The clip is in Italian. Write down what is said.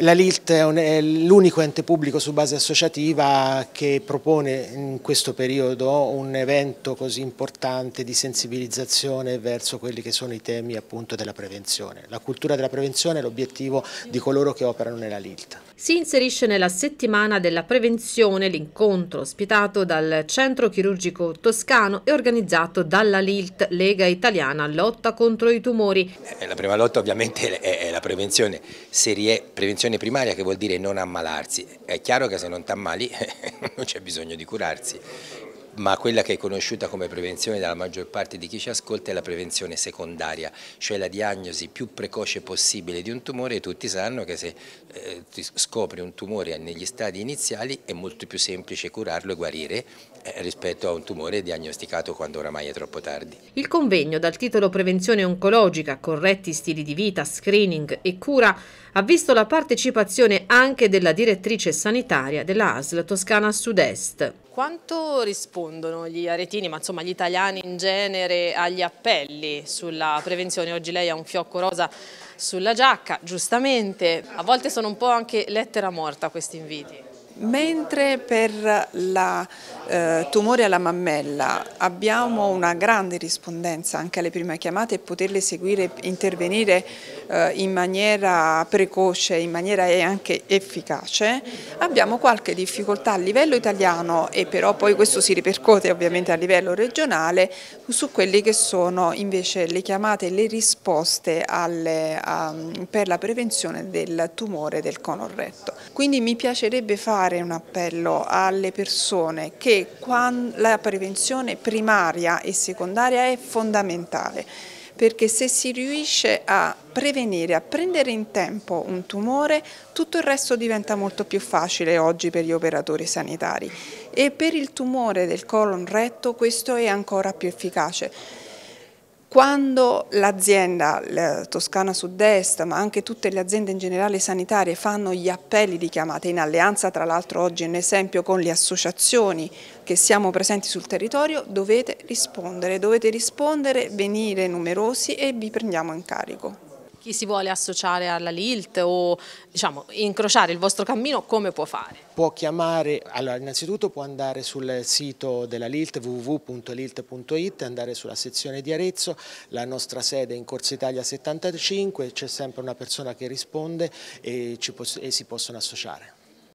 La LILT è l'unico ente pubblico su base associativa che propone in questo periodo un evento così importante di sensibilizzazione verso quelli che sono i temi appunto della prevenzione. La cultura della prevenzione è l'obiettivo di coloro che operano nella LILT si inserisce nella settimana della prevenzione l'incontro ospitato dal Centro Chirurgico Toscano e organizzato dalla LILT, Lega Italiana Lotta contro i Tumori. Eh, la prima lotta ovviamente è la prevenzione, serie, prevenzione primaria che vuol dire non ammalarsi. È chiaro che se non ti ammali non c'è bisogno di curarsi ma quella che è conosciuta come prevenzione dalla maggior parte di chi ci ascolta è la prevenzione secondaria, cioè la diagnosi più precoce possibile di un tumore. Tutti sanno che se eh, scopri un tumore negli stadi iniziali è molto più semplice curarlo e guarire eh, rispetto a un tumore diagnosticato quando oramai è troppo tardi. Il convegno dal titolo Prevenzione oncologica, corretti stili di vita, screening e cura ha visto la partecipazione anche della direttrice sanitaria della ASL Toscana Sud-Est quanto rispondono gli aretini, ma insomma gli italiani in genere, agli appelli sulla prevenzione? Oggi lei ha un fiocco rosa sulla giacca, giustamente, a volte sono un po' anche lettera morta questi inviti. Mentre per il eh, tumore alla mammella abbiamo una grande rispondenza anche alle prime chiamate e poterle seguire, intervenire eh, in maniera precoce, in maniera anche efficace, abbiamo qualche difficoltà a livello italiano e però poi questo si ripercuote ovviamente a livello regionale su quelle che sono invece le chiamate e le risposte alle, a, per la prevenzione del tumore del cono retto. Quindi mi piacerebbe fare fare un appello alle persone che la prevenzione primaria e secondaria è fondamentale perché se si riesce a prevenire, a prendere in tempo un tumore, tutto il resto diventa molto più facile oggi per gli operatori sanitari e per il tumore del colon retto questo è ancora più efficace quando l'azienda, la Toscana Sud-Est, ma anche tutte le aziende in generale sanitarie fanno gli appelli di chiamata, in alleanza tra l'altro oggi è un esempio con le associazioni che siamo presenti sul territorio, dovete rispondere, dovete rispondere, venire numerosi e vi prendiamo in carico chi si vuole associare alla LILT o diciamo, incrociare il vostro cammino come può fare? Può chiamare, allora innanzitutto può andare sul sito della LILT www.lilt.it, andare sulla sezione di Arezzo, la nostra sede è in Corsa Italia 75, c'è sempre una persona che risponde e, e si possono associare.